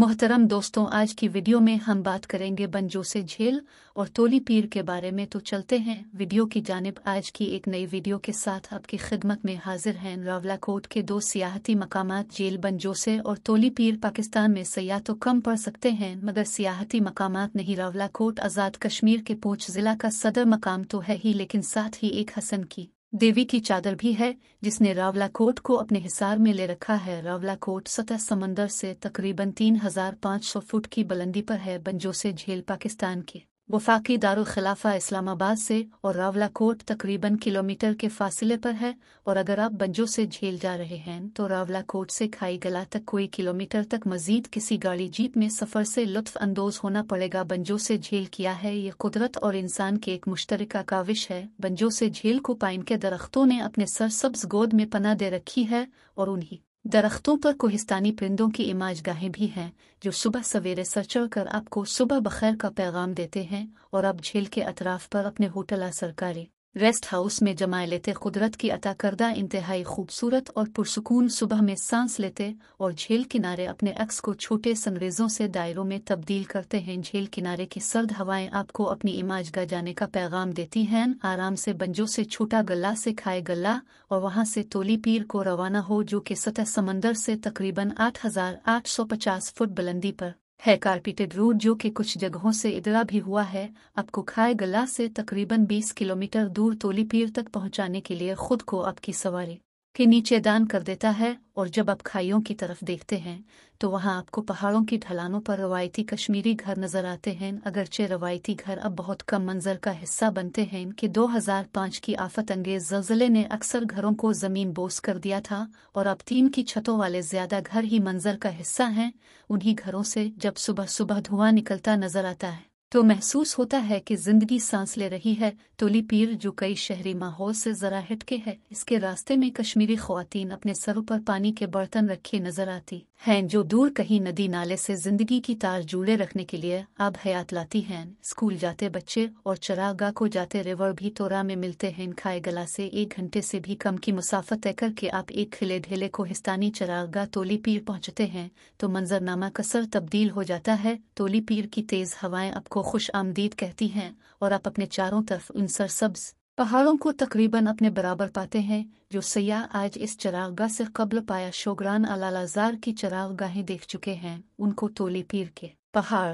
मोहतरम दोस्तों आज की वीडियो में हम बात करेंगे बनजोसे झील और तोली पीर के बारे में तो चलते हैं वीडियो की जानब आज की एक नई वीडियो के साथ आपकी खिदमत में हाजिर हैं रावलाकोट के दो सियाहती मकाम झील बनजोसे और तोली पीर पाकिस्तान में सयाह तो कम पड़ सकते हैं मगर सियाहती मकाम नहीं कोट आज़ाद कश्मीर के पूछ ज़िला का सदर मकाम तो है ही लेकिन साथ ही एक हसन की देवी की चादर भी है जिसने रावला कोट को अपने हिसार में ले रखा है रावला कोट सतह समंदर से तकरीबन 3,500 फुट की बुलंदी पर है बंजोसे झेल पाकिस्तान के वफाकी दारखिलाफा इस्लामाबाद से और रावलाकोट तकरीबन किलोमीटर के फासिले पर है और अगर आप बंजों से झेल जा रहे हैं तो रावलाकोट से खाई गला तक कोई किलोमीटर तक मजीद किसी गाड़ी जीप में सफ़र से लुत्फ अंदोज होना पड़ेगा बंजों से झेल किया है ये कुदरत और इंसान के एक मुश्तरक काविश है बंजों से झेल को पाइन के दरख्तों ने अपने सरसब्ज गोद में पना दे रखी है और उन्हीं दरख्तों पर कोहिस्तानी परिंदों की इमाजगाहें भी हैं जो सुबह सवेरे सर चढ़ कर आपको सुबह बखैर का पैगाम देते हैं और आप झील के अतराफ पर अपने होटल आ सरकारी रेस्ट हाउस में जमाए लेते कुदरत की अता करदा इंतहाई खूबसूरत और पुरसकून सुबह में सांस लेते और झेल किनारे अपने अक्स को छोटे सनरेजों से दायरों में तब्दील करते हैं झेल किनारे की सर्द हवाएं आपको अपनी इमाज गा जाने का पैगाम देती हैं आराम से बंजों से छोटा गला से खाए गला और वहां से तोली पीर को रवाना हो जो कि सतह समंदर से तकरीबन आठ आठ सौ पचास फुट बुलंदी पर है कारपीटेड रोड जो कि कुछ जगहों से इदरा भी हुआ है आपको खाए गला से तकरीबन 20 किलोमीटर दूर तोलीपीर तक पहुंचाने के लिए खुद को आपकी सवारी के नीचे दान कर देता है और जब आप खाइयों की तरफ देखते हैं तो वहाँ आपको पहाड़ों की ढलानों पर रवायती कश्मीरी घर नजर आते हैं अगरचे रवायती घर अब बहुत कम मंजर का हिस्सा बनते हैं कि 2005 की आफत अंगेज जल्जले ने अक्सर घरों को जमीन बोस कर दिया था और अब तीन की छतों वाले ज्यादा घर ही मंजर का हिस्सा हैं उन्ही घरों से जब सुबह सुबह धुआं निकलता नजर आता है तो महसूस होता है कि जिंदगी सांस ले रही है तोली पीर जो कई शहरी माहौल से जरा हटके है इसके रास्ते में कश्मीरी खुवान अपने सर पर पानी के बर्तन रखे नजर आती हैं जो दूर कहीं नदी नाले से जिंदगी की तार जूड़े रखने के लिए अब हयात लाती हैं स्कूल जाते बच्चे और चरागाह को जाते रिवर भी तोरा में मिलते हैं खाए गला से एक घंटे से भी कम की मुसाफत तय करके आप एक खिले ढेले हिस्तानी चरागाह तोली पीर पहुंचते हैं तो मंजरनामा कसर तब्दील हो जाता है तोली पीर की तेज़ हवाएं आपको खुश आमदीद कहती हैं और आप अपने चारों तरफ उन सरसब्ज़ पहाड़ों को तकरीबन अपने बराबर पाते हैं जो सयाह आज इस चरागाह से कबल पाया शोगरान अलाजार की चरागाहें देख चुके हैं उनको तोली पीर के पहाड़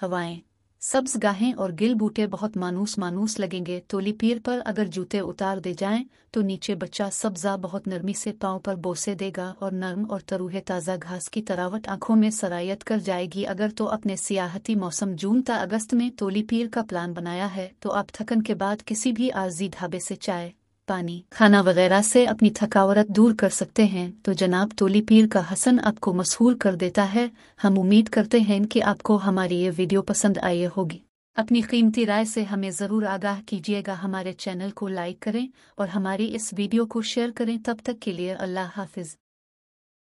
हवाएं सब्ज गाहें और गिल बूटे बहुत मानूस मानूस लगेंगे तोली पीर पर अगर जूते उतार दे जाएं तो नीचे बच्चा सब्जा बहुत नरमी से पांव पर बोसे देगा और नर्म और तरूहे ताज़ा घास की तरावट आंखों में सरायत कर जाएगी अगर तो अपने सियाहती मौसम जून ता अगस्त में तोली पीर का प्लान बनाया है तो आप थकन के बाद किसी भी आर्जी ढाबे से चाय पानी खाना वगैरह से अपनी थकावट दूर कर सकते हैं तो जनाब टोली पीर का हसन आपको मशहूर कर देता है हम उम्मीद करते हैं कि आपको हमारी ये वीडियो पसंद आई होगी अपनी कीमती राय से हमें ज़रूर आगाह कीजिएगा हमारे चैनल को लाइक करें और हमारी इस वीडियो को शेयर करें तब तक के लिए अल्लाह हाफिज़